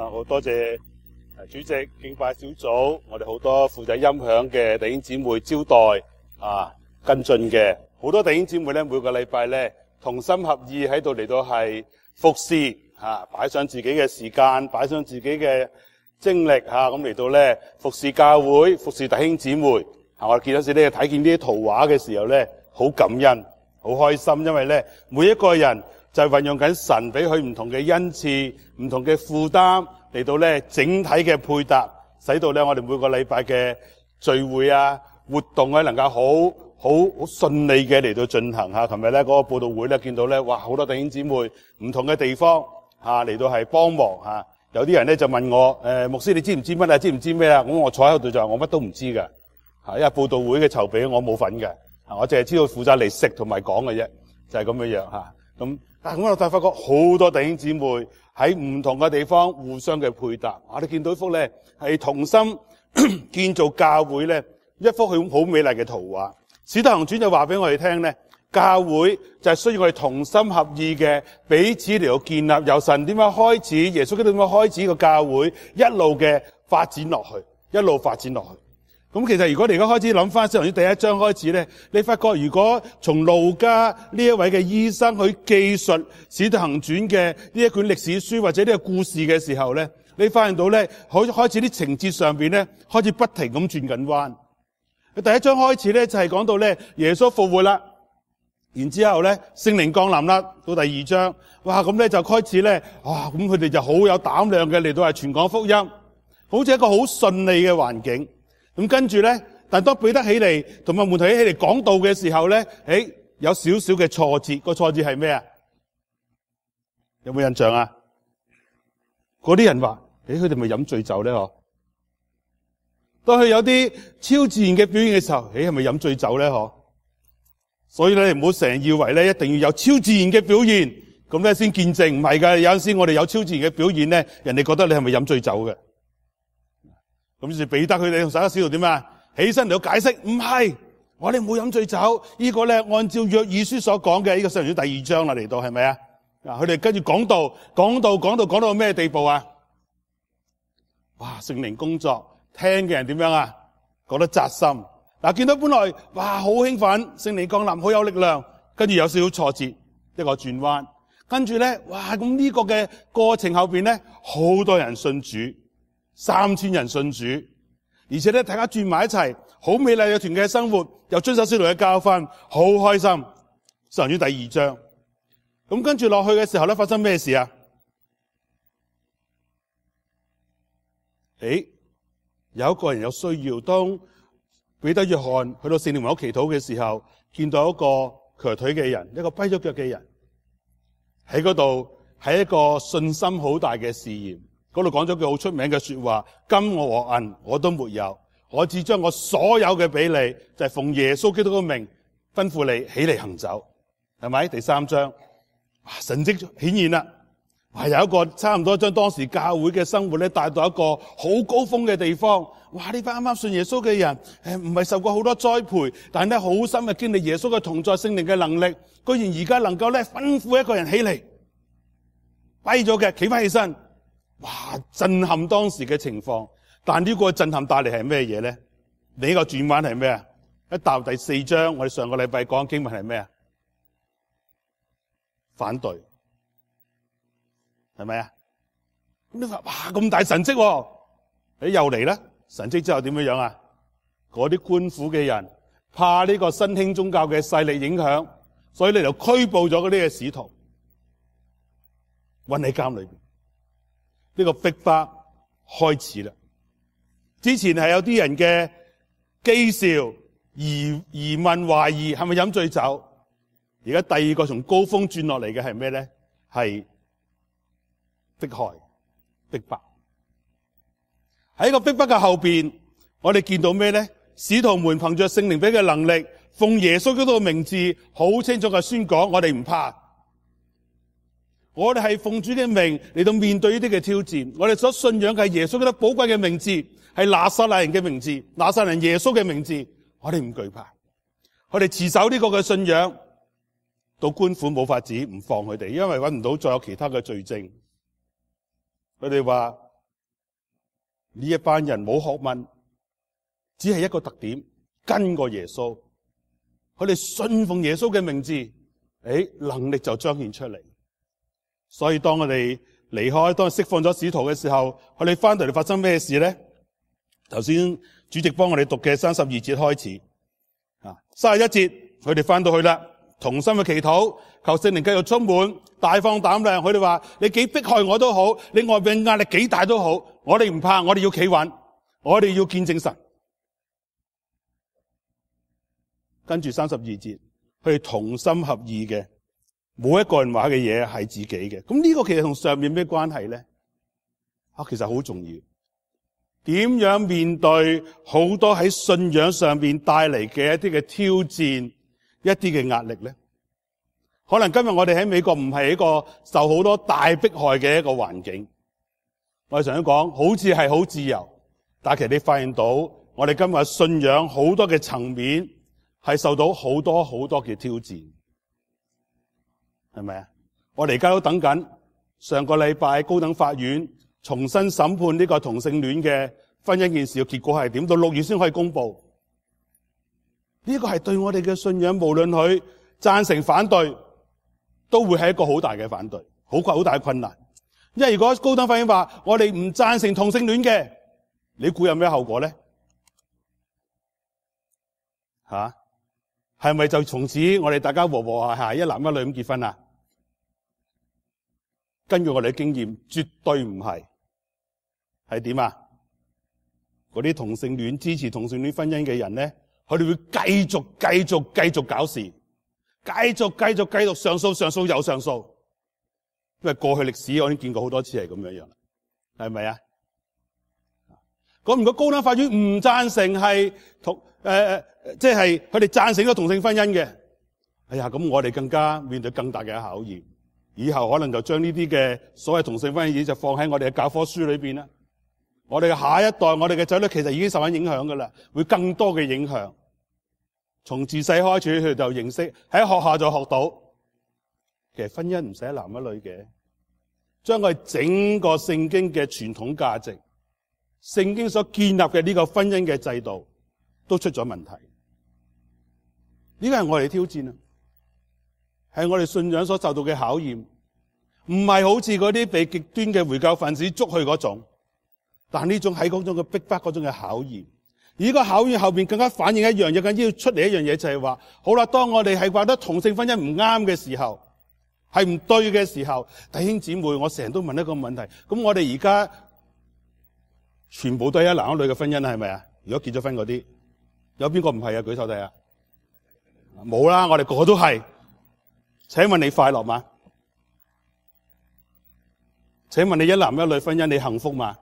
啊！好多谢主席敬拜小组，我哋好多负责音响嘅弟兄姊妹招待啊，跟进嘅好多弟兄姊妹咧，每个礼拜咧同心合意喺度嚟到系服侍吓，摆上自己嘅时间，摆上自己嘅精力吓，咁嚟到咧服侍教会，服侍弟兄姊妹。吓，我见到时咧睇见啲图画嘅时候咧，好感恩，好开心，因为咧每一个人。就係運用緊神俾佢唔同嘅恩賜、唔同嘅負擔嚟到咧整體嘅配搭，使到咧我哋每個禮拜嘅聚會啊活動咧能夠好好好順利嘅嚟到進行嚇。琴日咧嗰個報道會咧見到咧，哇好多弟兄姊妹唔同嘅地方嚇嚟到係幫忙嚇。有啲人咧就問我誒牧師你知唔知乜啊？知唔知咩啊？咁我坐喺度就話我乜都唔知㗎嚇，因為報道會嘅籌備我冇份嘅啊，我淨係知道負責嚟食同埋講嘅啫，就係咁嘅樣嚇。咁，但系我又就发觉好多弟兄姊妹喺唔同嘅地方互相嘅配搭，我哋见到一幅咧系同心 建造教会咧，一幅好好美丽嘅图画。使徒行传就话俾我哋听咧，教会就系需要我哋同心合意嘅彼此嚟到建立，由神点样开始，耶稣基督点样开始个教会，一路嘅发展落去，一路发展落去。咁其实如果你而家开始谂翻先从第一章开始咧，你发觉如果从路家呢一位嘅医生去记述《史德行传》嘅呢一卷历史书或者呢个故事嘅时候咧，你发现到咧，好始开始啲情节上边咧开始不停咁转紧弯。第一章开始咧就系讲到咧耶稣复活啦，然之后咧圣灵降临啦，到第二章，哇咁咧就开始咧，哇咁佢哋就好有胆量嘅嚟到系全港福音，好似一个好顺利嘅环境。咁跟住咧，但当背得起嚟同埋门徒起嚟讲道嘅时候咧，诶，有少少嘅挫折。个挫折系咩啊？有冇印象啊？嗰啲人话：，诶，佢哋咪饮醉酒咧？嗬，当佢有啲超自然嘅表现嘅时候，诶，系咪饮醉酒咧？嗬，所以咧，唔好成日以为咧，一定要有超自然嘅表现，咁咧先见证。唔系噶，有阵时我哋有超自然嘅表现咧，人哋觉得你系咪饮醉酒嘅？咁於是彼得佢哋同大家先度点啊？起身嚟到解釋，唔系我哋冇饮醉酒，呢个咧按照约二书所讲嘅呢个圣灵书第二章啦嚟到系咪啊？嗱，佢哋跟住讲到讲到讲到讲到咩地步啊？哇！圣灵工作，听嘅人点样啊？讲得扎心。嗱，见到本来哇好兴奋，圣灵降临好有力量，跟住有少少挫折，一个转弯，跟住咧哇咁呢个嘅过程后边咧，好多人信主。三千人信主，而且咧大家转埋一齐，好美丽嘅团契生活，又遵守先女嘅教训，好开心。圣灵第二章，咁跟住落去嘅时候咧，发生咩事啊？诶，有一个人有需要，当彼得、约翰去到圣殿门口祈祷嘅时候，见到一个瘸腿嘅人，一个跛咗脚嘅人喺嗰度，系一个信心好大嘅试验。嗰度講咗句好出名嘅说話：金我和銀我都沒有，我只將我所有嘅俾你，就係奉耶穌基督嘅命吩咐你起嚟行走，係咪？第三章，神迹顯現啦，係有一個差唔多將當時教會嘅生活咧帶到一個好高峰嘅地方。哇！呢班啱啱信耶穌嘅人，诶唔係受過好多栽培，但係咧好深嘅經歷耶穌嘅同在聖靈嘅能力，居然而家能夠咧吩咐一個人起嚟，跛咗嘅企翻起身。哇！震撼当时嘅情况，但呢个震撼带嚟系咩嘢咧？你个转弯系咩啊？一答第四章，我哋上个礼拜讲经文系咩啊？反对系咪啊？咁你话哇咁大神迹喎，你又嚟咧？神迹之后点样样啊？嗰啲官府嘅人怕呢个新兴宗教嘅势力影响，所以你就拘捕咗嗰啲嘅使徒，韫喺监里边。呢个迫发开始啦，之前系有啲人嘅讥笑、疑疑问、怀疑，系咪饮醉酒？而家第二个从高峰转落嚟嘅系咩咧？系逼害、迫爆。喺个迫逼嘅后边，我哋见到咩咧？使徒们凭着圣灵俾嘅能力，奉耶稣基督嘅名字，好清楚嘅宣讲，我哋唔怕。我哋系奉主嘅命嚟到面对呢啲嘅挑战。我哋所信仰嘅系耶稣嗰啲宝贵嘅名字，系拿撒勒人嘅名字，拿撒勒人耶稣嘅名字。我哋唔惧怕，我哋持守呢个嘅信仰，到官府冇法子唔放佢哋，因为揾唔到再有其他嘅罪证。佢哋话呢一班人冇学问，只系一个特点，跟过耶稣，佢哋信奉耶稣嘅名字，诶，能力就彰显出嚟。所以当我哋离开，当释放咗使徒嘅时候，我哋翻到嚟发生咩事咧？头先主席帮我哋读嘅三十二节开始，啊，三十一节佢哋翻到去啦，同心嘅祈祷，求圣灵继续充满，大放胆量。佢哋话：你几迫害我都好，你外面压力几大都好，我哋唔怕，我哋要企稳，我哋要见证神。跟住三十二节，佢同心合意嘅。每一个人话嘅嘢系自己嘅，咁呢个其实同上面咩关系咧？啊，其实好重要。点样面对好多喺信仰上边带嚟嘅一啲嘅挑战，一啲嘅压力咧？可能今日我哋喺美国唔系一个受好多大迫害嘅一个环境。我哋常一讲好似系好自由，但其实你发现到，我哋今日信仰好多嘅层面系受到好多好多嘅挑战。系咪啊？我哋而家都等紧上个礼拜高等法院重新审判呢个同性恋嘅婚姻件事嘅结果系点？到六月先可以公布。呢个系对我哋嘅信仰，无论佢赞成反对，都会系一个好大嘅反对，好困好大困难。因为如果高等法院话我哋唔赞成同性恋嘅，你估有咩后果咧？吓？系咪就从此我哋大家和和谐谐一男一女咁结婚啊？根据我哋嘅经验，绝对唔系。系点啊？嗰啲同性恋支持同性恋婚姻嘅人咧，佢哋会继续继续继续搞事，继续继续继续上诉上诉又上诉。因为过去历史我已经见过好多次系咁样样啦，系咪啊？咁如果高等法院唔赞成系同，诶诶，即系佢哋赞成咗同性婚姻嘅。哎呀，咁我哋更加面对更大嘅考验。以后可能就将呢啲嘅所谓同性婚姻已就放喺我哋嘅教科书里边啦。我哋下一代，我哋嘅仔女其实已经受紧影响噶啦，会更多嘅影响。从自细开始佢就认识喺学校就学到，其实婚姻唔使一男一女嘅。将佢整个圣经嘅传统价值、圣经所建立嘅呢个婚姻嘅制度。都出咗問題，呢個係我哋挑戰啊，係我哋信仰所受到嘅考驗，唔係好似嗰啲被極端嘅回教分子捉去嗰種，但呢種喺嗰種嘅逼迫嗰種嘅考驗。而呢考驗後边更加反映一樣嘢，加要出嚟一樣嘢就係話：好啦，當我哋係覺得同性婚姻唔啱嘅時候，係唔對嘅時候，弟兄姊妹，我成日都問一個問題：咁我哋而家全部都係一男一女嘅婚姻係咪啊？如果結咗婚嗰啲？有边个唔系啊？举手仔啊！冇啦！我哋个个都系。请问你快乐吗？请问你一男一女婚姻你幸福吗？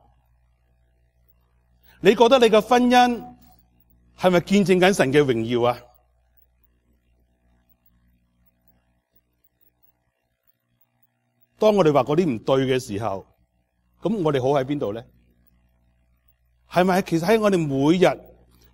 你觉得你嘅婚姻系咪见证紧神嘅荣耀啊？当我哋话嗰啲唔对嘅时候，咁我哋好喺边度咧？系咪？其实喺我哋每日。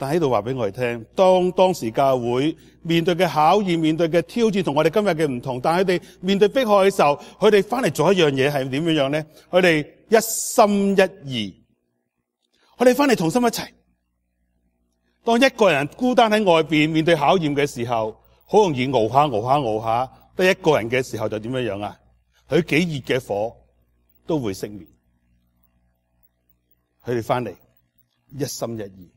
但喺度话俾我哋听，当当时教会面对嘅考验、面对嘅挑战，同我哋今日嘅唔同。但系佢哋面对迫害嘅时候，佢哋翻嚟做一样嘢系点样样咧？佢哋一心一意，佢哋翻嚟同心一齐。当一个人孤单喺外边面对考验嘅时候，好容易熬下熬下熬下，得一个人嘅时候就点样样啊？佢几热嘅火都会熄灭。佢哋翻嚟一心一意。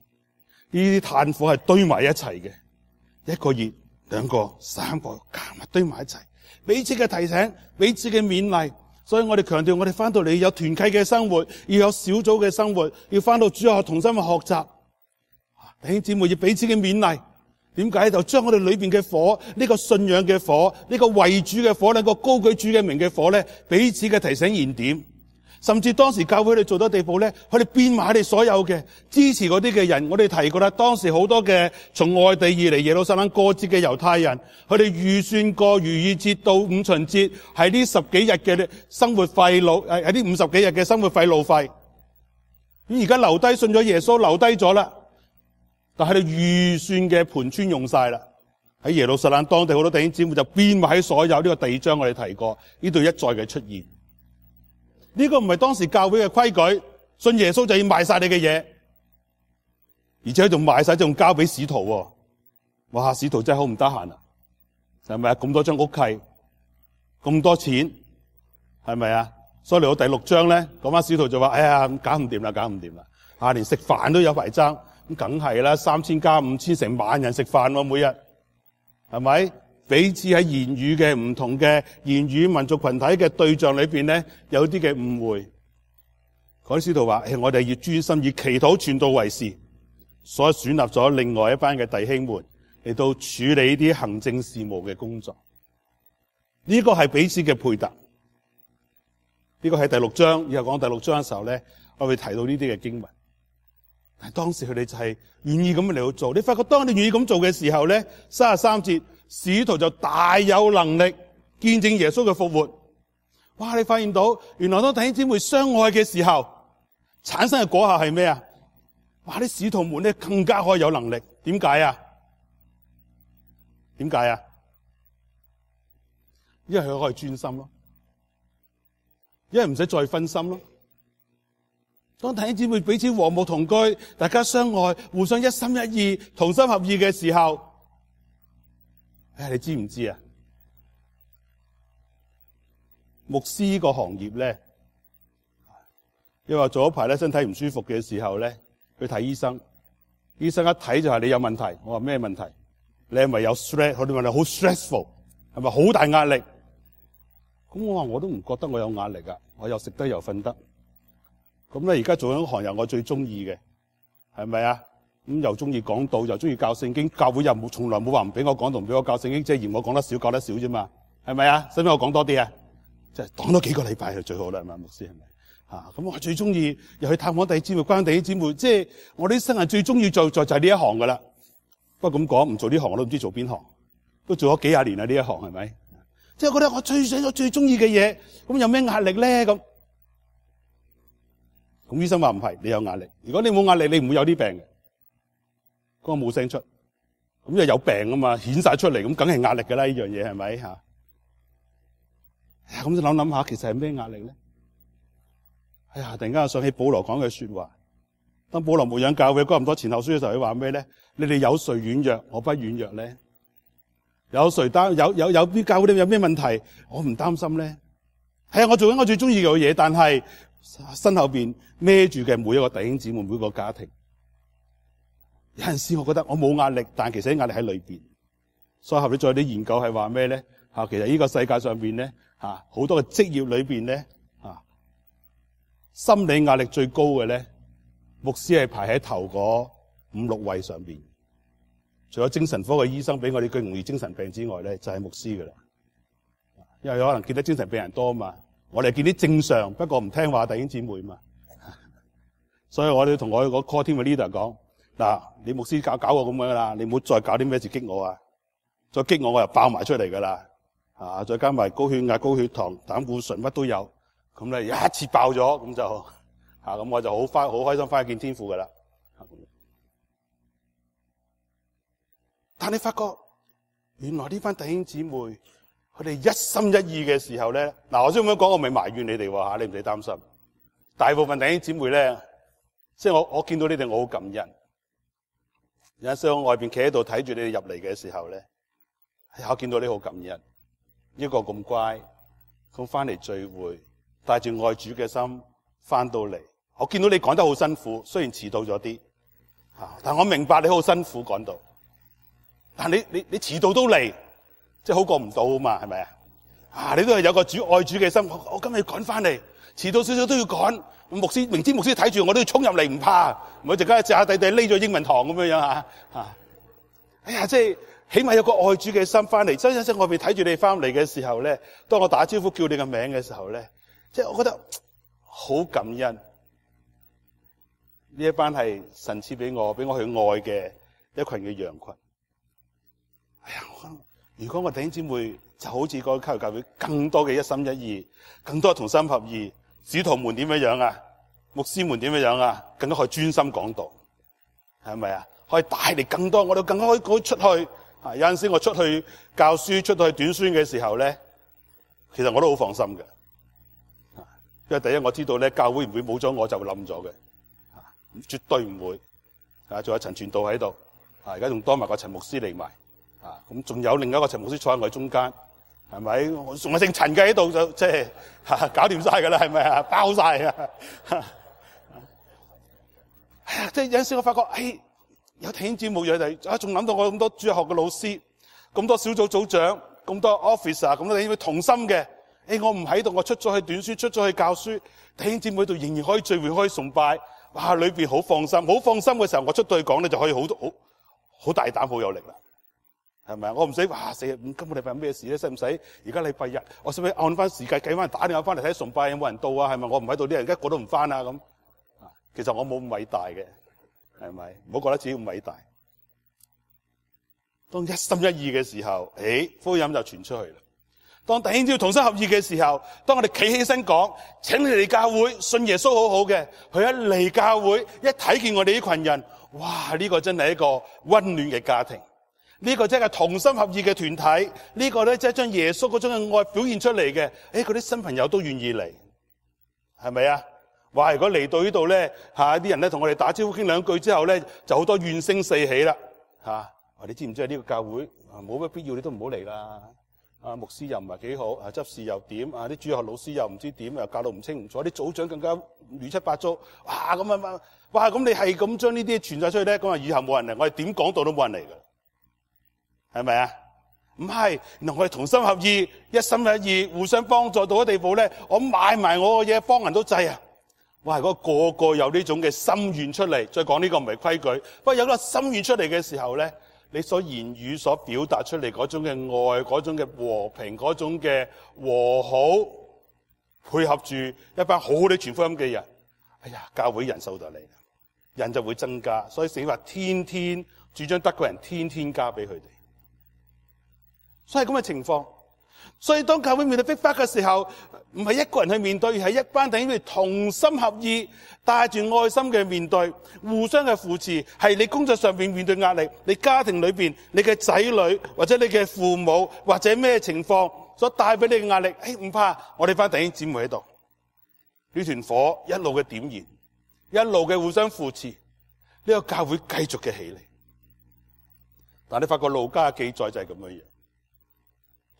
呢啲炭火系堆埋一齐嘅，一个、月、两个、三个，夹埋堆埋一齐，彼此嘅提醒，彼此嘅勉励，所以我哋强调，我哋翻到嚟有团契嘅生活，要有小组嘅生活，要翻到主学同心去学习，弟兄姊妹要彼此嘅勉励。点解就将我哋里边嘅火，呢个信仰嘅火，呢个为主嘅火，呢个高举主嘅名嘅火咧，彼此嘅提醒燃点？甚至當時教會佢做多地步咧，佢哋變埋喺你所有嘅支持嗰啲嘅人。我哋提過啦，當時好多嘅從外地而嚟耶路撒冷過節嘅猶太人，佢哋預算過逾越節到五旬節喺呢十幾日嘅生活費路誒喺呢五十幾日嘅生活費路費。咁而家留低信咗耶穌留低咗啦，但係你預算嘅盤村用晒啦。喺耶路撒冷當地好多弟兄姊妹就變埋喺所有呢個地章我哋提過呢度一再嘅出現。呢个唔系当时教会嘅规矩，信耶稣就要卖晒你嘅嘢，而且仲卖晒，仲交俾使徒。哇！使徒真系好唔得闲啊，系咪啊？咁多张屋契，咁多钱，系咪啊？所以嚟到第六章咧，讲翻使徒就话：哎呀，搞唔掂啦，搞唔掂啦！啊，连食饭都有排争，咁梗系啦，三千加五千，成万人食饭喎，每日系咪？彼此喺言語嘅唔同嘅言語民族群體嘅對象裏边咧，有啲嘅誤會。嗰啲徒話：，我哋要專心，以祈禱，传道為事，所以選立咗另外一班嘅弟兄們嚟到處理啲行政事務嘅工作。呢個係彼此嘅配搭。呢個喺第六章，以後講第六章嘅時候咧，我會提到呢啲嘅經文。但当當時佢哋就係願意咁嚟到做。你發覺當你願意咁做嘅時候咧，三十三節。使徒就大有能力见证耶稣嘅复活。哇！你发现到，原来当弟兄姊妹相爱嘅时候，产生嘅果效系咩啊？哇！啲使徒们咧更加可以有能力。点解啊？点解啊？因为佢可以专心咯，因为唔使再分心咯。当弟兄姊妹彼此和睦同居，大家相爱，互相一心一意，同心合意嘅时候。唉，你知唔知啊？牧师呢个行业咧，因为做一排咧，身体唔舒服嘅时候咧，去睇医生，医生一睇就系你有问题。我话咩问题？你系咪有 stress？我哋问你好 stressful，系咪好大压力？咁我话我都唔觉得我有压力噶，我又食得又瞓得。咁咧，而家做紧行又我最中意嘅，系咪啊？咁又中意讲道，又中意教圣经，教会又冇，从来冇话唔俾我讲，同唔俾我教圣经，即系嫌我讲得少，教得少啫嘛，系咪啊？使唔使我讲多啲啊？即系讲多几个礼拜就最好啦，系咪？牧师系咪？吓咁我最中意又去探我弟兄姊妹，关心弟兄姊妹，即系我啲生涯最中意做做就系呢一行噶啦。不过咁讲，唔做呢行我都唔知做边行，都做咗几廿年啦呢一行系咪？即系觉得我最想、我最中意嘅嘢，咁有咩压力咧？咁，咁医生话唔系，你有压力。如果你冇压力，你唔会有啲病嘅。嗰個冇聲出，咁因为有病啊嘛，顯晒出嚟，咁梗係壓力噶啦，呢樣嘢係咪吓？咁就諗諗下，其實係咩壓力咧？哎呀，突然間我想起保羅講嘅说話，當保羅牧養教會，咁多前後書嘅時候，佢話咩咧？你哋有誰軟弱，我不軟弱咧？有誰担有有有邊教會有咩問題，我唔擔心咧？係啊，我做緊我最中意嘅嘢，但係身後边孭住嘅每一個弟兄姊妹，每個家庭。有阵時，我覺得我冇壓力，但其實啲壓力喺裏边。所以後尾再啲研究係話咩咧吓，其實呢個世界上边咧吓好多嘅職業裏边咧嚇心理壓力最高嘅咧牧師係排喺頭嗰五六位上边。除咗精神科嘅醫生俾我哋最容易精神病之外咧，就係牧師噶啦，因為可能見得精神病人多啊嘛。我哋見啲正常不過唔聽話弟兄姊妹嘛，所以我哋同我個 call team 嘅 leader 講。嗱，你牧师搞搞我咁樣啦，你唔好再搞啲咩事激我啊！再激我，我又爆埋出嚟噶啦嚇！再加埋高血壓、高血糖、膽固醇乜都有，咁咧一次爆咗，咁就吓，咁我就好翻好開心，翻去見天父噶啦。但你發覺原來呢班弟兄姊妹佢哋一心一意嘅時候咧，嗱，我想咁樣講，我未埋怨你哋喎你唔使擔心。大部分弟兄姊妹咧，即系我我見到呢啲我好感恩。有時我外邊企喺度睇住你哋入嚟嘅時候咧，我見到你好感恩，一個咁乖，咁翻嚟聚會，帶住愛主嘅心翻到嚟。我見到你講得好辛苦，雖然遲到咗啲，但我明白你好辛苦講到。但你你你遲到都嚟，即係好過唔到啊嘛，係咪啊？啊！你都系有个主爱主嘅心，我我今日要赶翻嚟，迟到少少都要赶。牧师明知牧师睇住我都要冲入嚟，唔怕。我就咁下下地地匿咗英文堂咁样样吓吓。哎呀，即系起码有个爱主嘅心翻嚟。真真正我未睇住你翻嚟嘅时候咧，当我打招呼叫你嘅名嘅时候咧，即系我觉得好感恩。呢一班系神赐俾我，俾我去爱嘅一群嘅羊群。哎呀！如果我弟兄姊妹就好似嗰个教育教会，更多嘅一心一意，更多同心合意，使徒们点样样啊？牧师们点样样啊？更加可以专心讲道，系咪啊？可以带嚟更多，我哋更加可以出去。啊，有阵时我出去教书、出去短宣嘅时候咧，其实我都好放心嘅。因为第一我知道咧，教会唔会冇咗我就冧咗嘅，绝对唔会。啊，仲有陈传道喺度，啊而家仲多埋个陈牧师嚟埋。啊！咁仲有另一個陳老師坐喺我中間，係咪？我仲係姓陳嘅喺度就即係 搞掂晒㗎啦，係咪啊？包晒啊！哎呀！即係有陣時我發覺，哎有弟兄目嘢哋啊，仲諗到我咁多主學嘅老師，咁多小組組長，咁多 officer，咁多弟兄同心嘅。哎，我唔喺度，我出咗去短書，出咗去教書，聽兄姊妹度仍然可以聚會，可以崇拜。哇！裏面好放心，好放心嘅時候，我出到去講咧就可以好好好大膽，好有力啦。系咪？我唔使话四日五今本你份咩事咧？使唔使？而家礼拜日，我使唔使按翻时间计翻，打电话翻嚟睇崇拜有冇人到啊？系咪？我唔喺度，啲人而家都唔翻啊！咁，其实我冇咁伟大嘅，系咪？唔好觉得自己咁伟大。当一心一意嘅时候，哎，福音就传出去啦。当弟兄姊妹同心合意嘅时候，当我哋企起身讲，请嚟教会信耶稣，好好嘅。佢一嚟教会，一睇见我哋呢群人，哇！呢个真系一个温暖嘅家庭。呢個即係同心合意嘅團體，呢個咧即係將耶穌嗰種嘅愛表現出嚟嘅。誒，嗰啲新朋友都願意嚟，係咪啊？話如果嚟到呢度咧，嚇啲人咧同我哋打招呼傾兩句之後咧，就好多怨聲四起啦。嚇，話你知唔知啊？呢個教會啊，冇乜必要，你都唔好嚟啦。啊，牧師又唔係幾好，啊執事又點，啊啲主學老師又唔知點，又教到唔清唔楚，啲組長更加亂七八糟。哇，咁啊哇，咁你係咁將呢啲傳晒出去咧，咁啊以後冇人嚟，我哋點講道都冇人嚟嘅。系咪啊？唔系，嗱我哋同心合意、一心一意，互相帮助到嘅地步咧。我买埋我嘅嘢，帮人都制啊！哇，果个个有呢种嘅心愿出嚟，再讲呢个唔系规矩。不过有个心愿出嚟嘅时候咧，你所言语所表达出嚟嗰种嘅爱、嗰种嘅和平、嗰种嘅和好，配合住一班好好啲传福音嘅人，哎呀，教会人数就嚟啦，人就会增加。所以死话天天主张德国人天天加俾佢哋。所以咁嘅情况，所以当教会面对逼迫嘅时候，唔系一个人去面对，而系一班弟兄同心合意，带住爱心嘅面对，互相嘅扶持，系你工作上边面对压力，你家庭里边，你嘅仔女或者你嘅父母或者咩情况所带俾你嘅压力，诶唔怕，我哋班弟兄姊妹喺度呢团火一路嘅点燃，一路嘅互相扶持，呢个教会继续嘅起嚟。但系你发觉老家嘅记载就系咁嘅样。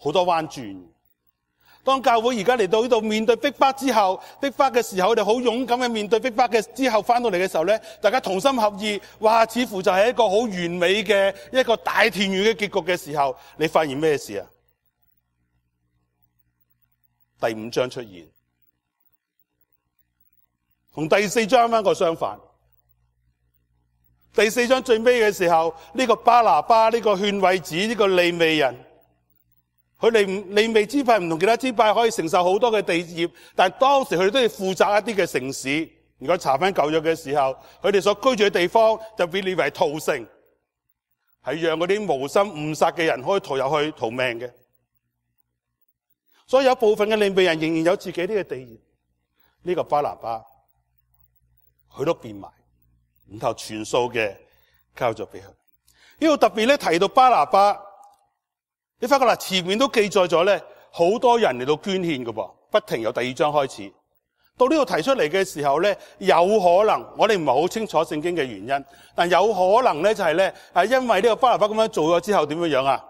好多弯转，当教会而家嚟到呢度面对逼迫之后，逼迫嘅时候，我哋好勇敢嘅面对逼迫嘅之后翻到嚟嘅时候咧，大家同心合意，哇！似乎就系一个好完美嘅一个大甜语嘅结局嘅时候，你发现咩事啊？第五章出现，同第四章啱个相反。第四章最尾嘅时候，呢个巴拿巴呢个劝慰子呢个利未人。佢哋利未支派唔同其他支派可以承受好多嘅地业，但系当时佢哋都要负责一啲嘅城市。如果查翻旧约嘅时候，佢哋所居住嘅地方就被列为屠城，系让嗰啲无心误杀嘅人可以逃入去逃命嘅。所以有部分嘅利未人仍然有自己呢个地业，呢个巴拿巴，佢都变埋，然后全数嘅交咗俾佢。呢度特别咧提到巴拿巴。你发觉啦，前面都记载咗咧，好多人嚟到捐献㗎噃，不停由第二章开始，到呢度提出嚟嘅时候咧，有可能我哋唔系好清楚圣经嘅原因，但有可能咧就系咧，系因为呢个巴拉巴咁样做咗之后点样样啊？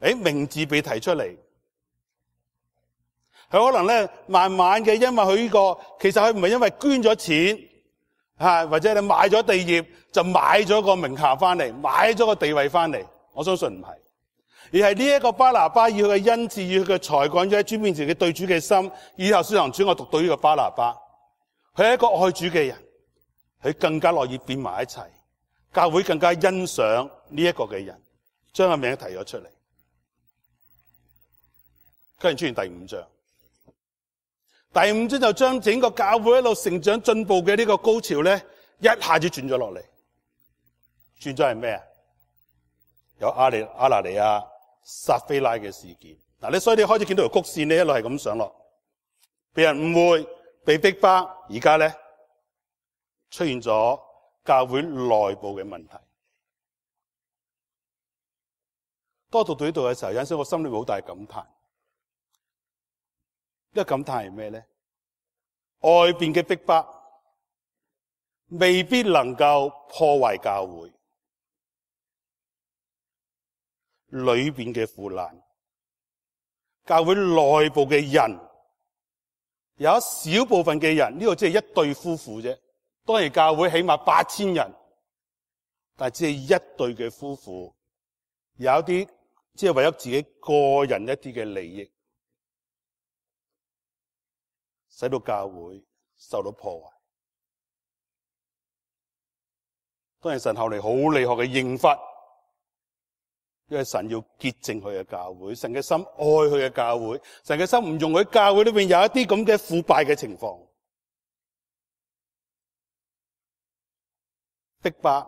诶，名字被提出嚟，佢可能咧慢慢嘅，因为佢呢个其实佢唔系因为捐咗钱吓，或者你买咗地业就买咗个名下翻嚟，买咗个地位翻嚟，我相信唔系。而系呢一个巴拿巴，以佢嘅恩赐，以佢嘅才干，喺主面前嘅对主嘅心，以后小行主我读到呢个巴拿巴，佢系一个爱主嘅人，佢更加乐意变埋一齐，教会更加欣赏呢一个嘅人，将个名提咗出嚟。跟住出现第五章，第五章就将整个教会一路成长进步嘅呢个高潮咧，一下子转咗落嚟，转咗系咩啊？有阿里阿拿尼亚。沙菲拉嘅事件，嗱，你所以你开始见到条曲线呢一路系咁上落，被人误会，被逼巴，而家咧出现咗教会内部嘅问题。多到对度嘅时候，阵时我心里好大感叹。呢个感叹系咩咧？外边嘅逼巴未必能够破坏教会。里边嘅腐烂，教会内部嘅人，有一少部分嘅人，呢个即系一对夫妇啫。当然教会起码八千人，但系只系一对嘅夫妇，有一啲即系为咗自己个人一啲嘅利益，使到教会受到破坏。当然神后嚟好厉害嘅应法。因为神要洁净佢嘅教会，神嘅心爱佢嘅教会，神嘅心唔容许教会里边有一啲咁嘅腐败嘅情况，逼巴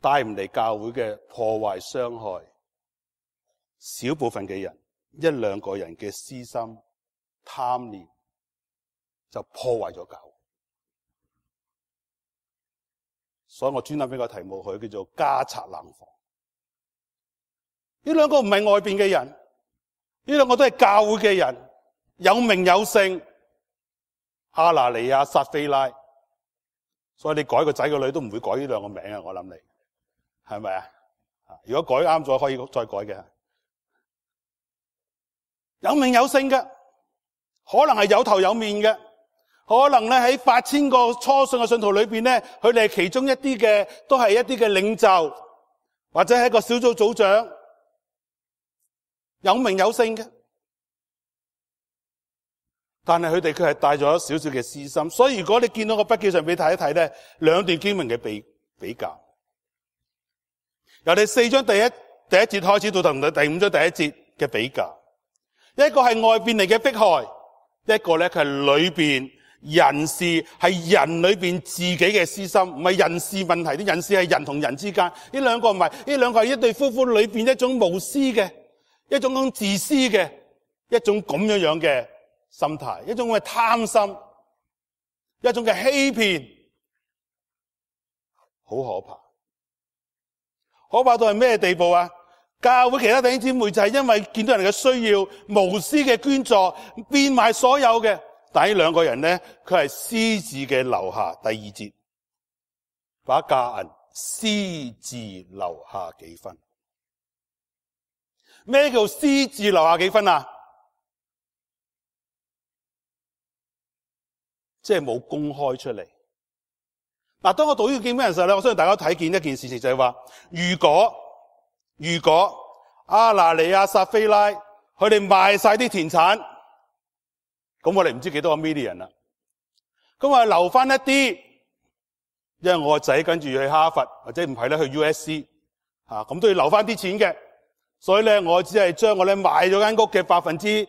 带唔嚟教会嘅破坏伤害，小部分嘅人一两个人嘅私心贪念就破坏咗教会，所以我专登俾个题目佢叫做家贼难防。呢两个唔系外边嘅人，呢两个都系教会嘅人，有名有姓，阿拿尼亚撒非拉，所以你改个仔个女都唔会改呢两个名啊！我谂你系咪啊？如果改啱咗，可以再改嘅，有名有姓嘅，可能系有头有面嘅，可能咧喺八千个初信嘅信徒里边咧，佢哋系其中一啲嘅，都系一啲嘅领袖或者系一个小组组长。有名有姓嘅，但系佢哋佢系带咗少少嘅私心，所以如果你见到个笔记上边睇一睇咧，两段经文嘅比比较由第四章第一第一节开始到同第五章第一节嘅比较，一个系外边嚟嘅迫害，一个咧佢系里边人事系人里边自己嘅私心，唔系人事问题，啲人事系人同人之间呢两个唔系呢两个系一对夫妇里边一种无私嘅。一种咁自私嘅，一种咁样样嘅心态，一种嘅贪心，一种嘅欺骗，好可怕！可怕到系咩地步啊？教会其他弟兄姊妹就系因为见到人嘅需要，无私嘅捐助，变卖所有嘅，但呢两个人咧，佢系私自嘅留下第二节，把价银私自留下几分。咩叫私自留下几分啊？即系冇公开出嚟。嗱，当我读呢个经本嘅时候咧，我相信大家睇见一件事，情，就系话，如果如果阿拿尼亚撒菲拉佢哋卖晒啲田产，咁我哋唔知几多个 million 啦。咁啊留翻一啲，因为我个仔跟住去哈佛或者唔系咧去 U S C，吓咁都要留翻啲钱嘅。所以咧，我只系将我咧买咗间屋嘅百分之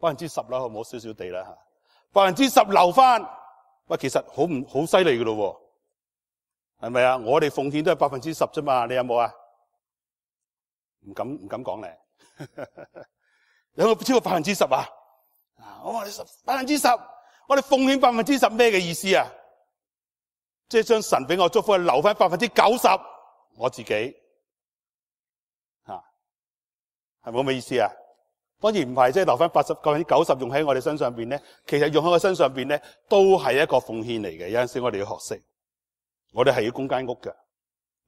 百分之十啦，好唔好？少少地啦吓，百分之十留翻。喂，其实好唔好犀利噶咯？系咪啊？我哋奉献都系百分之十啫嘛，你有冇啊？唔敢唔敢讲咧。有冇超过百分之十啊？啊，我话你十百分之十，我哋奉献百分之十咩嘅意思啊？即系将神俾我祝福留翻百分之九十，我自己。冇咩意思啊？反而唔系，即系留翻八十、九、九十用喺我哋身上边咧。其实用喺我身上边咧，都系一个奉献嚟嘅。有阵时我哋要学识，我哋系要供间屋嘅。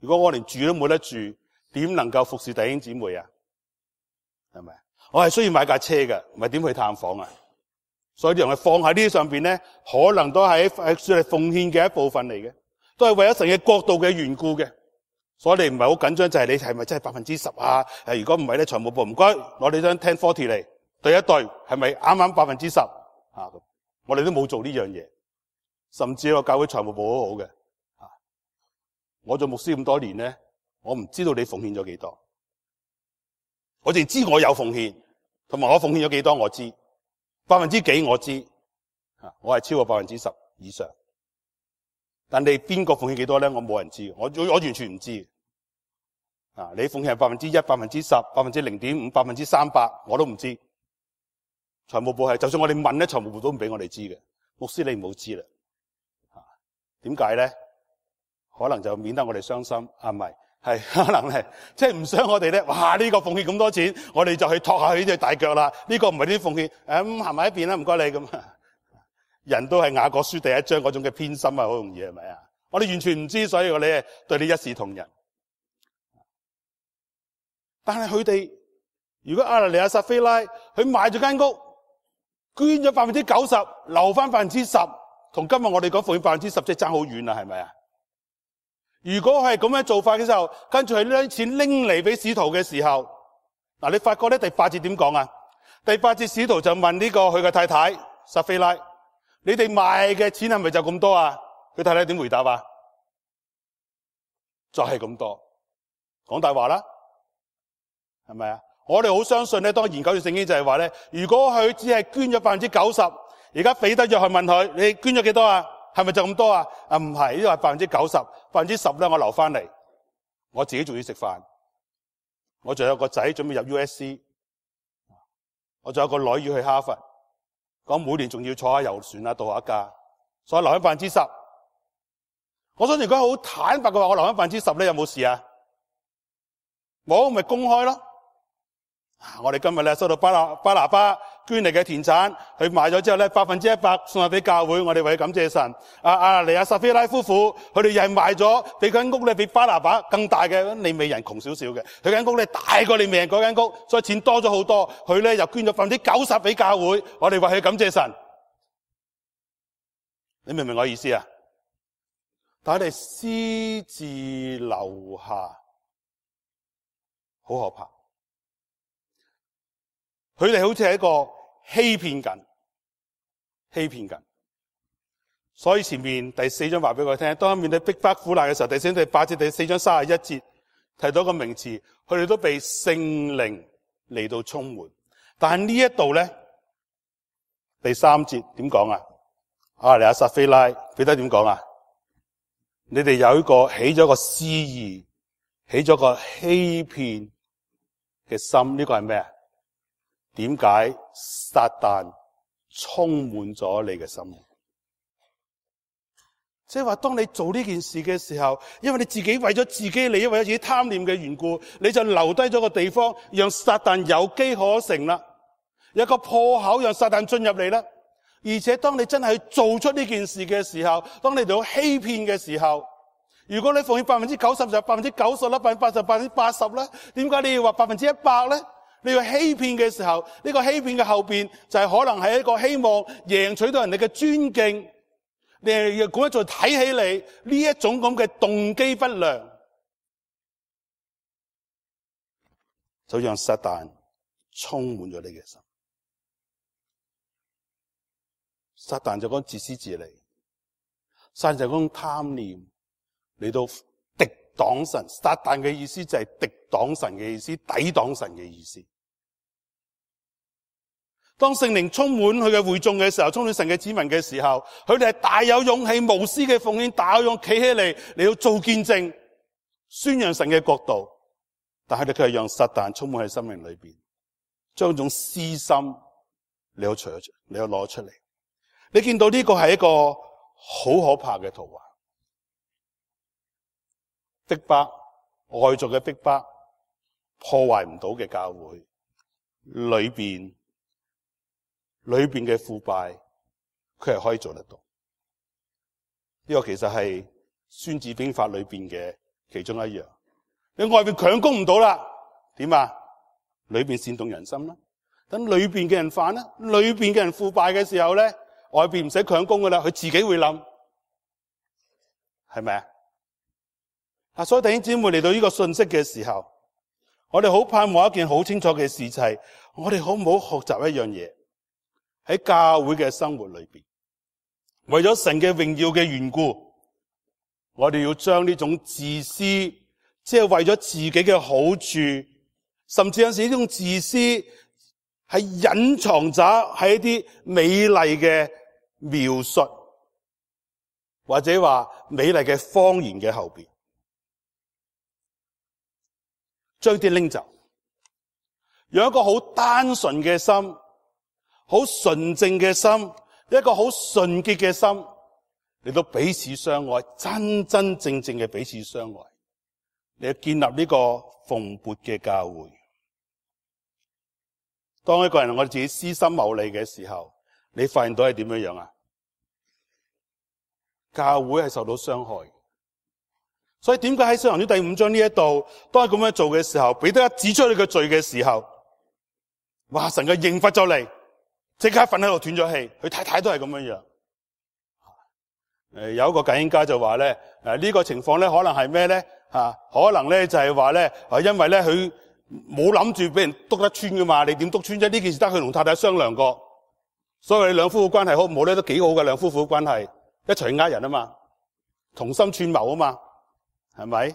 如果我连住都冇得住，点能够服侍弟兄姊妹啊？系咪？我系需要买架车嘅，唔系点去探访啊？所以啲人系放喺呢啲上边咧，可能都喺算系奉献嘅一部分嚟嘅，都系为咗神嘅国度嘅缘故嘅。所以你唔系好紧张，就系你系咪真系百分之十啊？诶，如果唔系咧，财务部唔该攞你想 ten forty 嚟对一对，系咪啱啱百分之十啊？我哋都冇做呢样嘢，甚至我教会财务部都好嘅。我做牧师咁多年咧，我唔知道你奉献咗几多，我净知我有奉献，同埋我奉献咗几多我知，百分之几我知，吓我系超过百分之十以上。但你边个奉献几多咧？我冇人知，我我完全唔知。啊！你奉献百分之一、百分之十、百分之零点五、百分之三百，我都唔知。財務部系，就算我哋問咧，財務部都唔俾我哋知嘅。牧師你唔好知啦。點解咧？可能就免得我哋傷心。啊，唔係，可能咧，即係唔想我哋咧。哇！呢個奉獻咁多錢，我哋就去托下佢只大腳啦。呢個唔係啲奉獻。誒咁行埋一邊啦，唔該你咁。人都係雅國書第一章嗰種嘅偏心啊，好容易係咪啊？我哋完全唔知，所以我哋對你一視同仁。但系佢哋，如果阿拉尼亚、撒菲拉佢买咗间屋，捐咗百分之九十，留翻百分之十，同今日我哋讲款百分之十，即系争好远啦，系咪啊？如果系咁样做法嘅时候，跟住佢呢啲钱拎嚟俾使徒嘅时候，嗱，你发觉咧，第八节点讲啊？第八节使徒就问呢个佢嘅太太撒菲拉：，你哋卖嘅钱系咪就咁多啊？佢太太点回答啊？就系咁多，讲大话啦。系咪啊？我哋好相信咧，当研究圣经就系话咧，如果佢只系捐咗百分之九十，而家彼得咗，去问佢：，你捐咗几多啊？系咪就咁多啊？啊，唔系，呢个系百分之九十，百分之十咧，我留翻嚟，我自己仲要食饭，我仲有个仔准备入 U S C，我仲有个女要去哈佛，咁每年仲要坐下游船啊，度下假，所以留翻百分之十。我想如果好坦白嘅话，我留翻百分之十咧，有冇事啊？冇，咪公开咯。我哋今日咧收到巴拿巴拿巴捐嚟嘅田产，佢卖咗之后咧百分之一百送入俾教会，我哋为感谢神。阿阿尼阿撒菲拉夫妇，佢哋又系卖咗，俾间屋咧比巴拿巴更大嘅，你美人穷少少嘅，佢间屋咧大过你命，人嗰间屋，所以钱多咗好多，佢咧又捐咗百分之九十俾教会，我哋为佢感谢神。你明唔明我意思啊？但系你私自留下，好可怕。佢哋好似系一个欺骗紧，欺骗紧，所以前面第四章话俾我听，当面对逼迫苦难嘅时候，第四章第八节第四章卅一节提到一个名词，佢哋都被圣灵嚟到充满，但系呢一度咧，第三节点讲啊？啊，嚟阿撒非拉彼得点讲啊？你哋有一个起咗个善意，起咗个欺骗嘅心，呢个系咩啊？点解撒旦充满咗你嘅心？即系话，当你做呢件事嘅时候，因为你自己为咗自己利，益，为咗自己贪念嘅缘故，你就留低咗个地方，让撒旦有机可乘啦。有个破口，让撒旦进入你啦。而且当你真系做出呢件事嘅时候，当你哋欺骗嘅时候，如果你奉献百分之九十就百分之九十啦，百分之八十百分之八十啦，点解你要话百分之一百咧？你要欺騙嘅時候，呢個欺騙嘅後边就係可能係一個希望贏取到人哋嘅尊敬，你係要一再睇起你呢一種咁嘅動機不良，就让撒旦充滿咗你嘅心。撒旦就講自私自利，撒但就讲貪念嚟到敵擋神。撒旦嘅意思就係敵擋神嘅意思，抵挡神嘅意思。当圣灵充满佢嘅会众嘅时候，充满神嘅指民嘅时候，佢哋系大有勇气、无私嘅奉献，大有勇企起嚟嚟要做见证、宣扬神嘅国度。但系佢系让实但充满喺生命里边，将一种私心你要除咗，你要攞出嚟。你见到呢个系一个好可怕嘅图画。逼巴外族嘅逼巴破坏唔到嘅教会里边。里边嘅腐败，佢系可以做得到。呢个其实系《孙子兵法》里边嘅其中一样。你外边强攻唔到啦，点啊？里边煽动人心啦，等里边嘅人反啦，里边嘅人腐败嘅时候咧，外边唔使强攻噶啦，佢自己会谂，系咪啊？啊，所以弟兄姊妹嚟到呢个信息嘅时候，我哋好盼望一件好清楚嘅事就系，我哋好唔好学习一样嘢？喺教会嘅生活里边，为咗神嘅荣耀嘅缘故，我哋要将呢种自私，即系为咗自己嘅好处，甚至有时呢种自私系隐藏咗喺一啲美丽嘅描述，或者话美丽嘅方言嘅后边，将啲拎走，有一个好单纯嘅心。好纯正嘅心，一个好纯洁嘅心，嚟到彼此相爱，真真正正嘅彼此相爱，你建立呢个奉勃嘅教会。当一个人我哋自己私心谋利嘅时候，你发现到系点样样啊？教会系受到伤害，所以点解喺行经第五章呢一度，当咁样做嘅时候，彼得一指出你嘅罪嘅时候，哇！神嘅刑罚就嚟。即刻瞓喺度断咗气，佢太太都系咁样样。诶，有一个鉴婴家就话咧，诶呢个情况咧可能系咩咧？吓，可能咧就系话咧，啊因为咧佢冇谂住俾人督得穿噶嘛，你点督穿啫？呢件事得佢同太太商量过，所以你两夫妇关系好唔好咧都几好嘅两夫妇关系一齐呃人啊嘛，同心串谋啊嘛，系咪？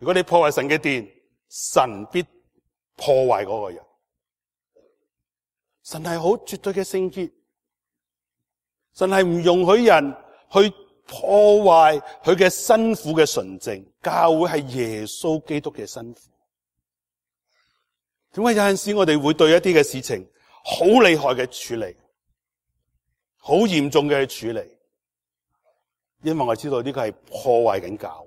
如果你破坏神嘅电，神必破坏嗰个人。神系好绝对嘅圣洁，神系唔容许人去破坏佢嘅辛苦嘅纯正。教会系耶稣基督嘅辛苦。点解有阵时我哋会对一啲嘅事情好厉害嘅处理，好严重嘅处理？因为我知道呢个系破坏紧教。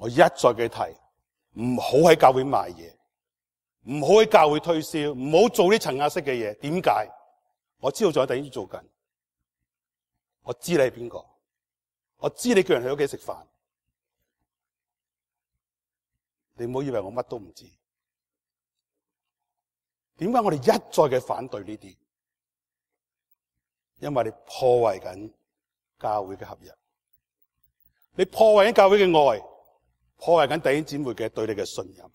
我一再嘅提，唔好喺教会卖嘢，唔好喺教会推销，唔好做啲层压式嘅嘢。点解？我知道在第二做紧。我知你系边个，我知你叫人喺屋企食饭。你唔好以为我乜都唔知。点解我哋一再嘅反对呢啲？因为你破坏紧教会嘅合一，你破坏紧教会嘅爱。破坏紧弟兄展妹嘅对你嘅信任，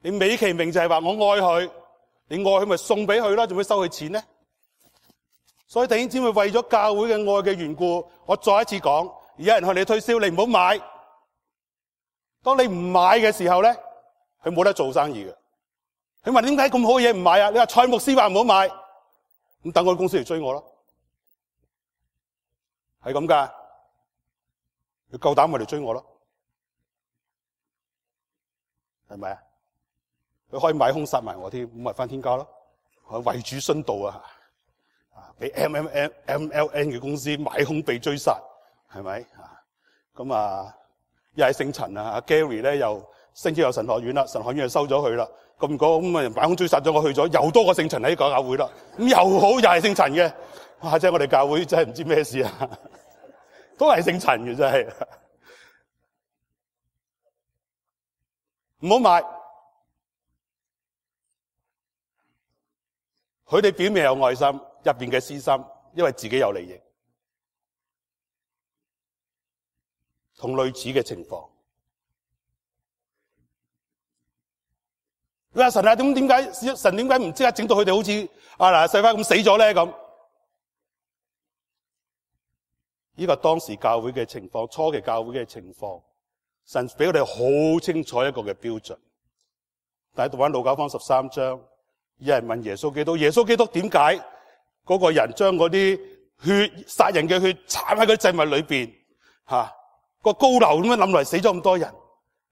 你美其名就系话我爱佢，你爱佢咪送俾佢啦，做咩收佢钱呢？所以弟兄展妹为咗教会嘅爱嘅缘故，我再一次讲，有人向你推销，你唔好买。当你唔买嘅时候咧，佢冇得做生意嘅。佢问点解咁好嘢唔买啊？你话蔡牧师话唔好买，咁等我公司嚟追我咯，系咁噶，佢够胆嚟追我咯。系咪啊？佢以买空杀埋我添，咁咪翻天家咯！佢为主殉道啊，啊俾 M M M L N 嘅公司买空被追杀，系咪啊？咁啊，又系姓陈啊！Gary 咧又升咗入神学院啦，神学院又收咗佢啦。咁讲咁啊，买空追杀咗我去咗，又多个姓陈喺教教会啦。咁又好又系姓陈嘅，哇！即系我哋教会真系唔知咩事啊，都系姓陈嘅真系。唔好卖，佢哋表面有爱心，入边嘅私心，因为自己有利益，同类似嘅情况。你话神啊，点点解神点解唔即刻整到佢哋好似啊嗱细花咁死咗咧？咁呢个当时教会嘅情况，初期教会嘅情况。神俾我哋好清楚一个嘅标准，但系读翻路教方十三章，有人问耶稣基督：耶稣基督点解嗰个人将嗰啲血杀人嘅血铲喺嗰啲祭物里边？吓个高楼咁样谂嚟死咗咁多人？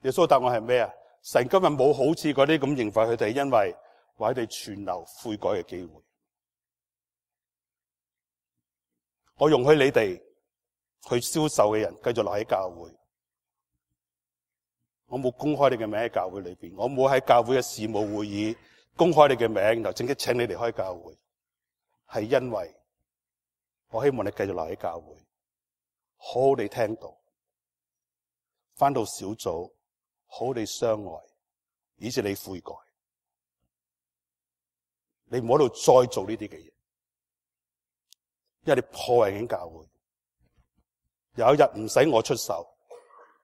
耶稣答案系咩啊？神今日冇好似嗰啲咁刑罚佢哋，因为话佢哋存留悔改嘅机会。我容许你哋去销售嘅人继续留喺教会。我冇公开你嘅名喺教会里边，我冇喺教会嘅事务会议公开你嘅名，就正式请你嚟开教会，系因为我希望你继续留喺教会，好好地听到，翻到小组好好地相爱，以至你悔改，你唔好喺度再做呢啲嘅嘢，因为你破坏紧教会，有一日唔使我出手。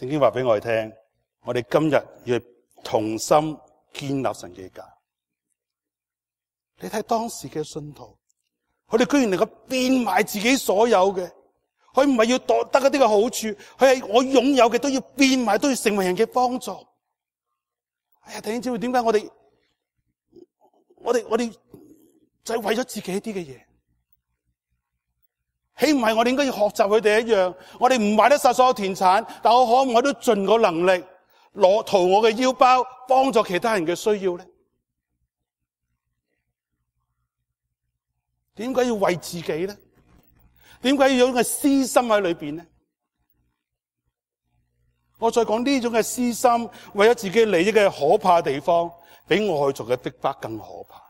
圣经话俾我哋听，我哋今日要同心建立神嘅家。你睇当时嘅信徒，佢哋居然能够变卖自己所有嘅，佢唔系要得嗰啲嘅好处，佢系我拥有嘅都要变卖，都要成为人嘅帮助。哎呀，兄姐会点解我哋，我哋我哋就系为咗自己啲嘅嘢？岂唔系我哋应该要学习佢哋一样？我哋唔买得晒所有田产，但我可唔可以都尽个能力攞掏我嘅腰包帮助其他人嘅需要咧？点解要为自己咧？点解要有嘅私心喺里边咧？我再讲呢种嘅私心，为咗自己利益嘅可怕地方，比外族嘅逼迫更可怕。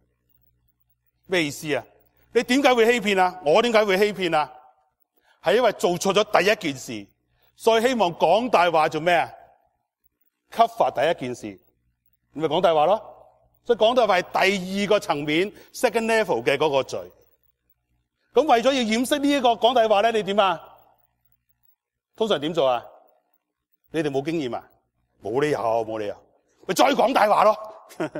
咩意思啊？你点解会欺骗啊？我点解会欺骗啊？系因为做错咗第一件事，所以希望讲大话做咩啊？给罚第一件事，咪讲大话咯。所以讲话系第二个层面 （second level） 嘅嗰个罪。咁为咗要掩饰呢一个讲大话咧，你点啊？通常点做啊？你哋冇经验啊？冇理由，冇理由，咪再讲大话咯。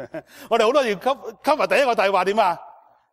我哋好多时给给罚第一个大话点啊？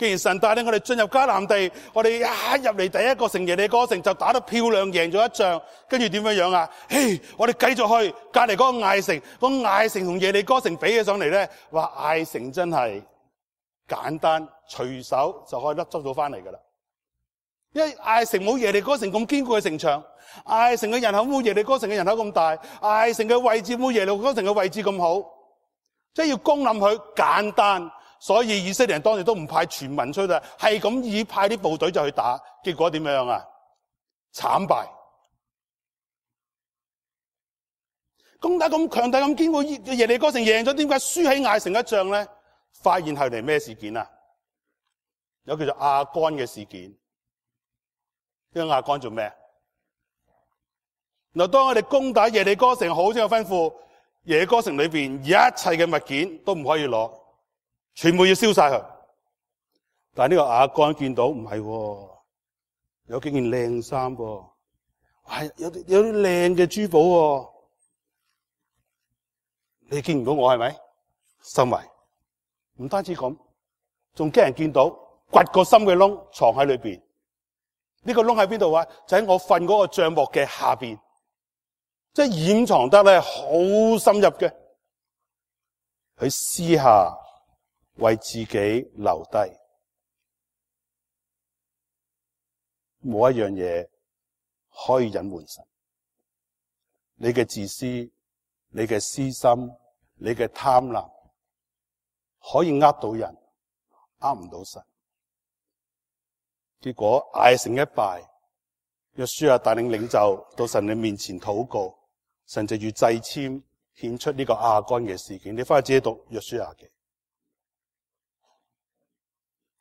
既然神带领我哋进入迦南地，我哋一入嚟第一个城耶利哥城就打得漂亮，赢咗一仗，跟住点样样啊？嘿，我哋继续去隔篱嗰个艾城，个艾城同耶利哥城比起上嚟咧，话艾城真系简单，随手就可以甩捉到翻嚟噶啦。因为艾城冇耶利哥城咁坚固嘅城墙，艾城嘅人口冇耶利哥城嘅人口咁大，艾城嘅位置冇耶利哥城嘅位置咁好，即系要攻冧佢简单。所以以色列人當時都唔派全民出去，係咁以派啲部隊就去打，結果點樣啊？慘敗。攻打咁強大咁堅固嘅耶利哥城贏咗，點解輸喺艾城一仗咧？發現後嚟咩事件啊？有叫做亞干嘅事件。呢個亞幹做咩啊？嗱，當我哋攻打耶利哥城，好似有吩咐耶利哥城裏邊一切嘅物件都唔可以攞。全部要烧晒佢，但系呢个阿干见到唔系，有几件靓衫，系有啲有啲靓嘅珠宝。你见唔到我系咪？身为唔单止咁，仲惊人见到掘个心嘅窿藏喺里边。呢个窿喺边度啊？就喺我瞓嗰个帐幕嘅下边，即系掩藏得咧好深入嘅。佢私下。为自己留低，冇一样嘢可以隐瞒神。你嘅自私、你嘅私心、你嘅贪婪，可以呃到人，呃唔到神。结果嗌成一败，约书亚带领领袖到神嘅面前祷告，神就要祭签献出呢个亚干嘅事件。你翻去自己读约书亚嘅。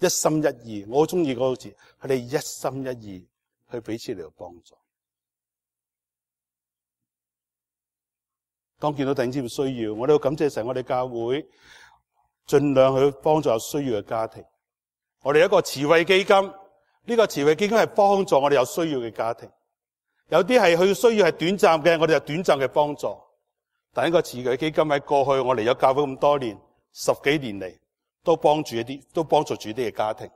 一心一意，我中意嗰个字，佢哋一心一意去彼此嚟到帮助。当见到弟兄需要，我哋要感谢成我哋教会尽量去帮助有需要嘅家庭。我哋一个慈惠基金，呢个慈惠基金系帮助我哋有需要嘅家庭。有啲系佢需要系短暂嘅，我哋就短暂嘅帮助。但一个慈惠基金喺过去我嚟咗教会咁多年，十几年嚟。都帮助一啲，都帮助住啲嘅家庭，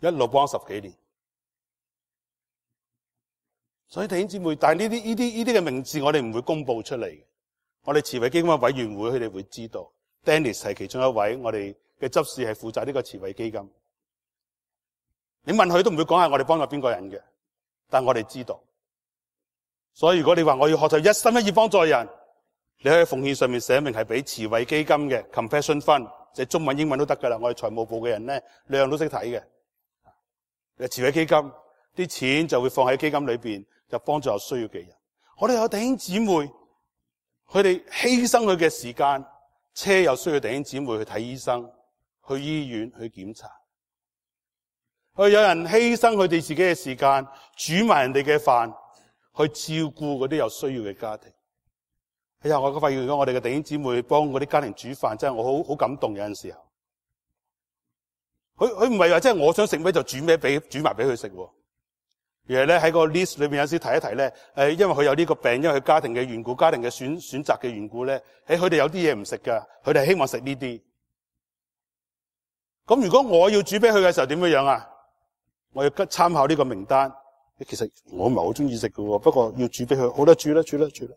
一路帮十几年。所以弟兄姊妹，但系呢啲呢啲呢啲嘅名字，我哋唔会公布出嚟。我哋慈惠基金嘅委员会，佢哋会知道。Dennis 系其中一位，我哋嘅执事系负责呢个慈惠基金。你问佢都唔会讲下我哋帮助边个人嘅，但我哋知道。所以如果你话我要学习一心一意帮助人，你喺奉献上面写明系俾慈惠基金嘅 Confession 分。即係中文、英文都得㗎啦！我哋財務部嘅人咧，兩樣都識睇嘅。誒，慈善基金啲錢就會放喺基金裏面，就幫助有需要嘅人。我哋有弟兄姊妹，佢哋犧牲佢嘅時間，車又需要弟兄姊妹去睇醫生、去醫院、去檢查。佢有人犧牲佢哋自己嘅時間，煮埋人哋嘅飯，去照顧嗰啲有需要嘅家庭。哎呀！我发發現咗，我哋嘅弟兄姊妹幫嗰啲家庭煮飯，真係我好好感動。有阵時候，佢佢唔係話即係我想食咩就煮咩，俾煮埋俾佢食喎。而係咧喺個 list 裏边有時提一提咧，诶，因為佢有呢個病，因為佢家庭嘅緣故，家庭嘅選选擇嘅緣故咧，喺佢哋有啲嘢唔食㗎，佢哋希望食呢啲。咁如果我要煮俾佢嘅時候點樣样啊？我要參考呢個名單。其實我唔係好中意食噶，喎，不過要煮俾佢，好啦，煮啦，煮啦，煮啦。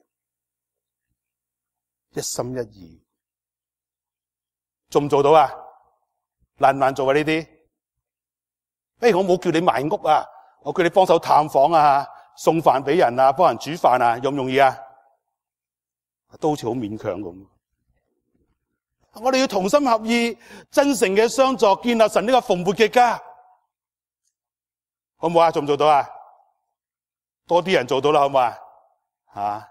一心一意做唔做到啊？难唔难做啊？呢啲不如我冇叫你卖屋啊，我叫你帮手探访啊，送饭俾人啊，帮人煮饭啊，容唔容易啊？都好似好勉强咁。我哋要同心合意、真诚嘅相助，建立神呢个蓬勃嘅家，好唔好啊？做唔做到啊？多啲人做到啦，好唔好啊？啊！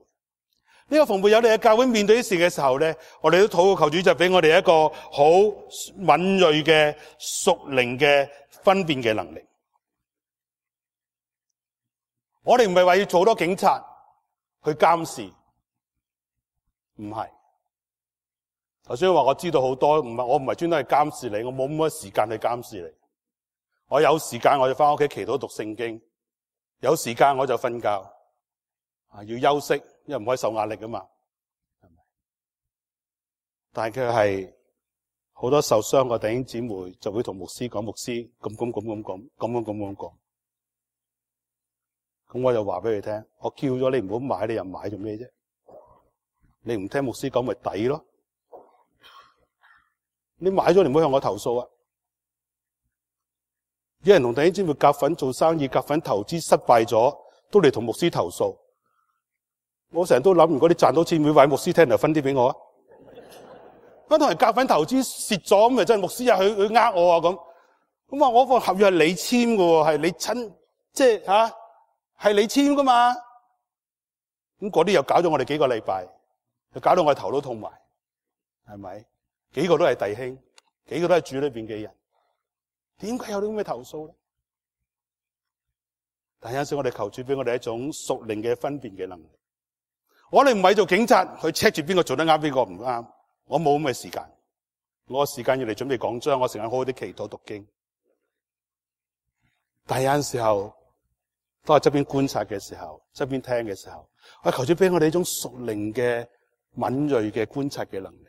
呢個逢報友，你喺教會面對啲事嘅時候咧，我哋都討求主就俾我哋一個好敏锐嘅熟靈嘅分辨嘅能力。我哋唔係話要做多警察去監視，唔係。头先話我知道好多，唔系我唔係專登去監視你，我冇咁多時間去監視你。我有時間我就翻屋企祈禱讀聖經，有時間我就瞓覺啊，要休息。又唔可以受压力噶嘛？但系佢系好多受伤弟兄姊妹就会同牧师讲，牧师咁咁咁咁咁咁咁咁讲。咁我就话俾佢听，我叫咗你唔好买，你又买做咩啫？你唔听牧师讲咪抵咯？你买咗你唔好向我投诉啊！有人同兄姊妹夹粉做生意，夹粉投资失败咗，都嚟同牧师投诉。我成日都谂，如果你赚到钱，会搵牧师听就分啲俾我啊！嗰套系夹粉投资蚀咗，咁咪真系牧师啊？佢佢呃我啊咁？咁啊！我份合约系你签噶，系你亲，即系吓，系你签噶嘛？咁嗰啲又搞咗我哋几个礼拜，又搞到我头都痛埋，系咪？几个都系弟兄，几个都系主里边嘅人，点解有啲咁嘅投诉咧？但有阵时，我哋求主俾我哋一种熟灵嘅分辨嘅能力。我哋唔系做警察去 check 住边个做得啱，边个唔啱。我冇咁嘅时间，我时间要嚟准备讲章。我成日好好啲祈祷读经。但有阵时候，当我侧边观察嘅时候，侧边听嘅时候，我求主俾我哋一种熟灵嘅敏锐嘅观察嘅能力，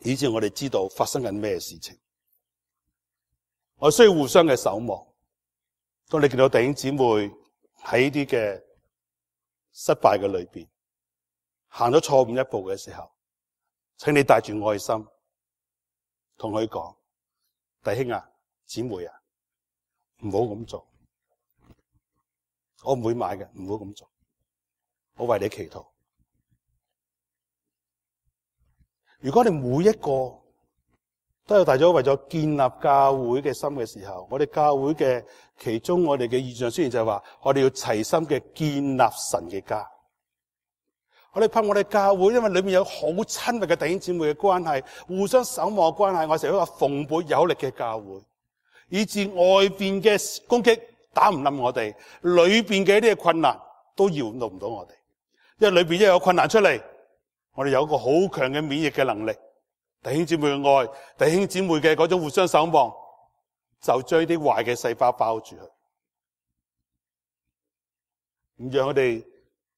以至我哋知道发生紧咩事情。我需要互相嘅守望。当你见到弟兄姊妹喺啲嘅失败嘅里边。行咗错误一步嘅时候，请你带住爱心同佢讲，弟兄啊，姊妹啊，唔好咁做，我唔会买嘅，唔好咁做，我为你祈祷。如果你每一个都有大咗为咗建立教会嘅心嘅时候，我哋教会嘅其中我哋嘅意象，虽然就系话，我哋要齐心嘅建立神嘅家。我哋拍我哋教会，因为里面有好亲密嘅弟兄姊妹嘅关系，互相守望嘅关系，我成为一个奉陪有力嘅教会，以至外边嘅攻击打唔冧我哋，里边嘅一啲困难都摇动唔到我哋。因为里边一有困难出嚟，我哋有一个好强嘅免疫嘅能力。弟兄姊妹嘅爱，弟兄姊妹嘅嗰种互相守望，就将啲坏嘅细胞包住佢，唔让我哋。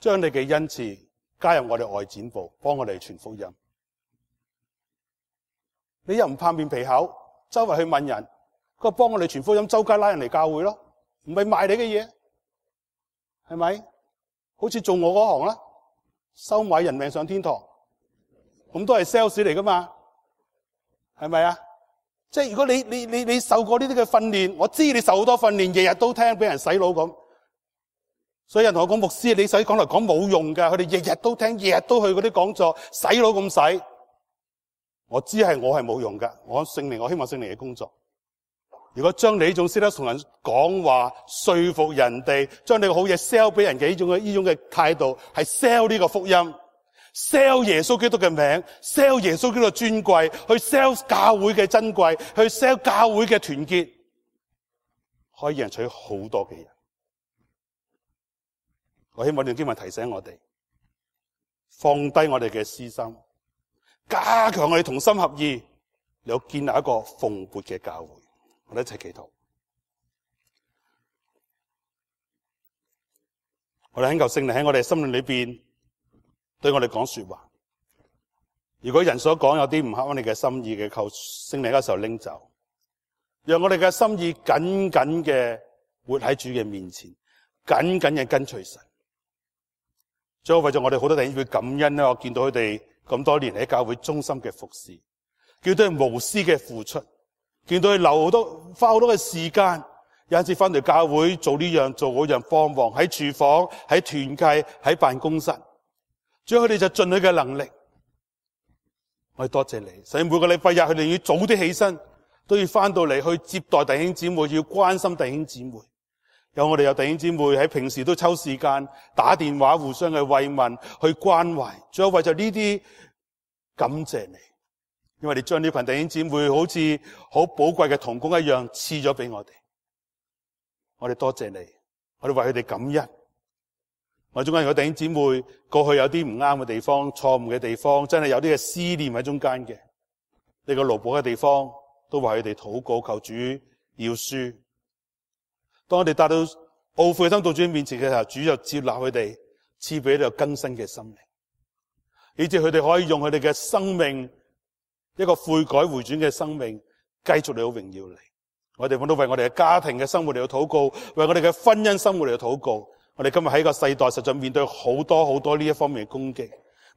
将你嘅恩赐加入我哋外展部，帮我哋传福音。你又唔怕面皮厚，周围去问人，佢帮我哋传福音，周街拉人嚟教会咯，唔系卖你嘅嘢，系咪？好似做我嗰行啦，收买人命上天堂，咁都系 sales 嚟噶嘛，系咪啊？即系如果你你你你受过呢啲嘅训练，我知你受好多训练，日日都听俾人洗脑咁。所以人同我讲牧师，你使讲嚟讲冇用噶，佢哋日日都听，日日都去嗰啲讲座，洗脑咁洗。我知系我系冇用噶，我圣明，我希望圣利嘅工作。如果将你呢种识得同人讲话、说服人哋、将你嘅好嘢 sell 俾人嘅呢种嘅呢种嘅态度，系 sell 呢个福音，sell 耶稣基督嘅名，sell 耶稣基督嘅尊贵，去 sell 教会嘅珍贵，去 sell 教会嘅团结，可以赢取好多嘅人。我希望呢段经文提醒我哋，放低我哋嘅私心，加强我哋同心合意，有建立一个奉勃嘅教会。我哋一齐祈祷，我哋恳求圣灵喺我哋心里边对我哋讲说话。如果人所讲有啲唔合我哋嘅心意嘅，求圣灵嗰时候拎走，让我哋嘅心意紧紧嘅活喺主嘅面前，紧紧嘅跟随神。所以为咗我哋好多弟兄佢感恩咧，我见到佢哋咁多年喺教会中心嘅服侍，见到佢无私嘅付出，见到佢留好多花好多嘅时间，有阵时翻嚟教会做呢样做嗰样，放忙喺厨房、喺团契、喺办公室，主佢哋就尽佢嘅能力。我哋多谢你，所以每个礼拜日佢哋要早啲起身，都要翻到嚟去接待弟兄姊妹，要关心弟兄姊妹。有我哋有弟兄姊妹喺平时都抽时间打电话互相去慰问去关怀，最后为就呢啲感谢你，因为你将呢群弟兄姊妹好似好宝贵嘅童工一样赐咗俾我哋，我哋多谢你，我哋为佢哋感恩。我中间有果弟兄姊妹过去有啲唔啱嘅地方、错误嘅地方，真系有啲嘅思念喺中间嘅，呢个劳苦嘅地方，都为佢哋祷告求主，要输。当我哋达到懊悔心到主面前嘅时候，主就接纳佢哋，赐俾佢哋更新嘅心灵，以至佢哋可以用佢哋嘅生命，一个悔改回转嘅生命，继续嚟到荣耀你。我哋本都为我哋嘅家庭嘅生活嚟到祷告，为我哋嘅婚姻生活嚟到祷告。我哋今日喺个世代实在面对好多好多呢一方面嘅攻击。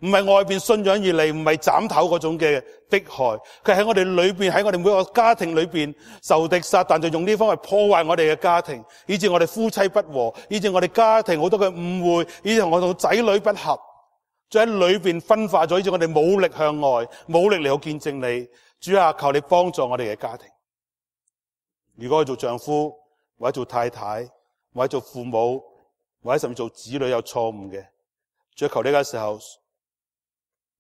唔系外边信仰而嚟，唔系斩头嗰种嘅迫害。佢喺我哋里边，喺我哋每个家庭里边受敌杀，但就用呢方嚟破坏我哋嘅家庭，以至我哋夫妻不和，以至我哋家庭好多嘅误会，以至我同仔女不合。再喺里边分化咗，以至我哋武力向外，武力嚟去见证你，主啊，求你帮助我哋嘅家庭。如果我做丈夫，或者做太太，或者做父母，或者甚至做子女有错误嘅，追求呢个时候。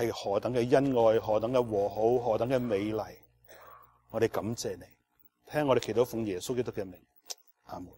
系何等嘅恩爱，何等嘅和好，何等嘅美丽，我哋感谢你，听我哋祈祷奉耶稣基督嘅名，阿门。